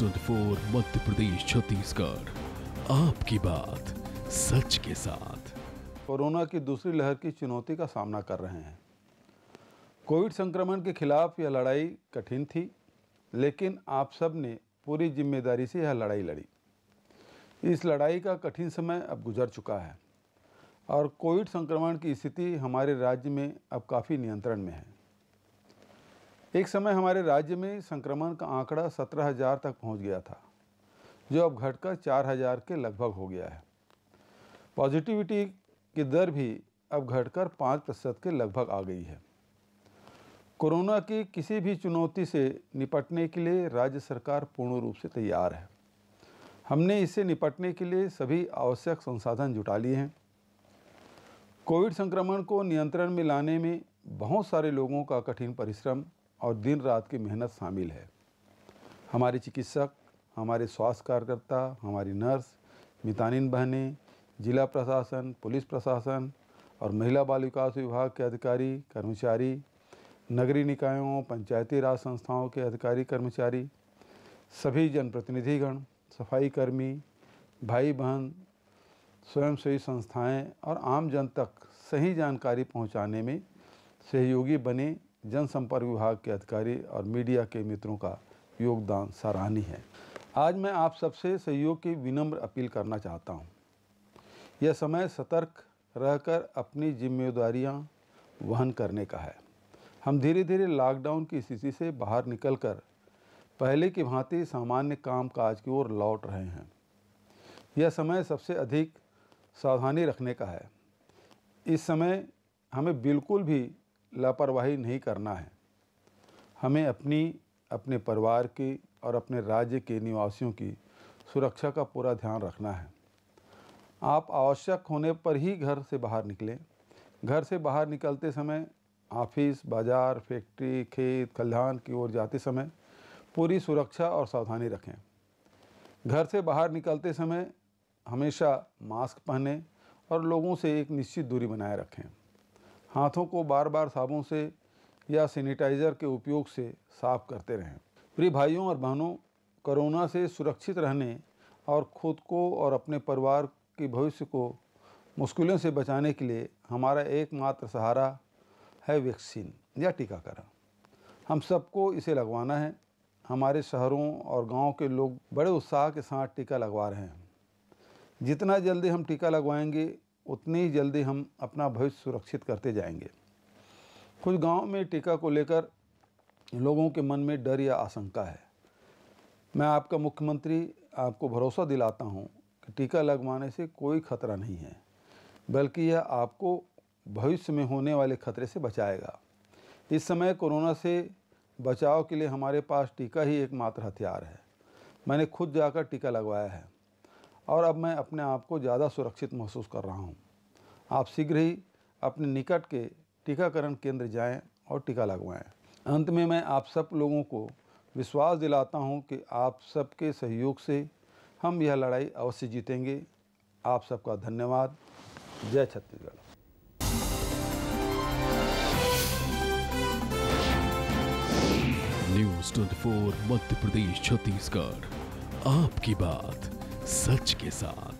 News 24 मध्य प्रदेश छत्तीसगढ़ आपकी बात सच के साथ कोरोना की दूसरी लहर की चुनौती का सामना कर रहे हैं कोविड संक्रमण के खिलाफ यह लड़ाई कठिन थी लेकिन आप सब ने पूरी जिम्मेदारी से यह लड़ाई लड़ी इस लड़ाई का कठिन समय अब गुजर चुका है और कोविड संक्रमण की स्थिति हमारे राज्य में अब काफ़ी नियंत्रण में है एक समय हमारे राज्य में संक्रमण का आंकड़ा सत्रह हजार तक पहुंच गया था जो अब घटकर चार हजार के लगभग हो गया है पॉजिटिविटी की दर भी अब घटकर पाँच प्रतिशत के लगभग आ गई है कोरोना की किसी भी चुनौती से निपटने के लिए राज्य सरकार पूर्ण रूप से तैयार है हमने इससे निपटने के लिए सभी आवश्यक संसाधन जुटा लिए हैं कोविड संक्रमण को नियंत्रण में लाने में बहुत सारे लोगों का कठिन परिश्रम और दिन रात की मेहनत शामिल है हमारे चिकित्सक हमारे स्वास्थ्य कार्यकर्ता हमारी नर्स मितानिन बहनें जिला प्रशासन पुलिस प्रशासन और महिला बाल विकास विभाग के अधिकारी कर्मचारी नगरीय निकायों पंचायती राज संस्थाओं के अधिकारी कर्मचारी सभी जनप्रतिनिधिगण सफाई कर्मी भाई बहन स्वयंसेवी संस्थाएं और आम जन तक सही जानकारी पहुंचाने में सहयोगी बने जनसंपर्क विभाग के अधिकारी और मीडिया के मित्रों का योगदान सराहनीय है आज मैं आप सबसे सहयोग की विनम्र अपील करना चाहता हूँ यह समय सतर्क रहकर अपनी जिम्मेदारियाँ वहन करने का है हम धीरे धीरे लॉकडाउन की स्थिति से बाहर निकलकर पहले की भांति सामान्य काम काज की ओर लौट रहे हैं यह समय सबसे अधिक सावधानी रखने का है इस समय हमें बिल्कुल भी लापरवाही नहीं करना है हमें अपनी अपने परिवार की और अपने राज्य के निवासियों की सुरक्षा का पूरा ध्यान रखना है आप आवश्यक होने पर ही घर से बाहर निकलें घर से बाहर निकलते समय ऑफिस बाजार फैक्ट्री खेत खलिहान की ओर जाते समय पूरी सुरक्षा और सावधानी रखें घर से बाहर निकलते समय हमेशा मास्क पहनें और लोगों से एक निश्चित दूरी बनाए रखें हाथों को बार बार साबुन से या सैनिटाइज़र के उपयोग से साफ करते रहें प्रिय भाइयों और बहनों कोरोना से सुरक्षित रहने और खुद को और अपने परिवार के भविष्य को मुश्किलों से बचाने के लिए हमारा एकमात्र सहारा है वैक्सीन या टीकाकरण हम सबको इसे लगवाना है हमारे शहरों और गांव के लोग बड़े उत्साह के साथ टीका लगवा रहे हैं जितना जल्दी हम टीका लगवाएंगे उतनी ही जल्दी हम अपना भविष्य सुरक्षित करते जाएंगे कुछ गांव में टीका को लेकर लोगों के मन में डर या आशंका है मैं आपका मुख्यमंत्री आपको भरोसा दिलाता हूं कि टीका लगवाने से कोई खतरा नहीं है बल्कि यह आपको भविष्य में होने वाले खतरे से बचाएगा इस समय कोरोना से बचाव के लिए हमारे पास टीका ही एकमात्र हथियार है मैंने खुद जाकर टीका लगवाया है और अब मैं अपने आप को ज़्यादा सुरक्षित महसूस कर रहा हूँ आप शीघ्र ही अपने निकट के टीकाकरण केंद्र जाएं और टीका लगवाएं। अंत में मैं आप सब लोगों को विश्वास दिलाता हूं कि आप सबके सहयोग से हम यह लड़ाई अवश्य जीतेंगे आप सबका धन्यवाद जय छत्तीसगढ़ न्यूज मध्य प्रदेश छत्तीसगढ़ आपकी बात सच के साथ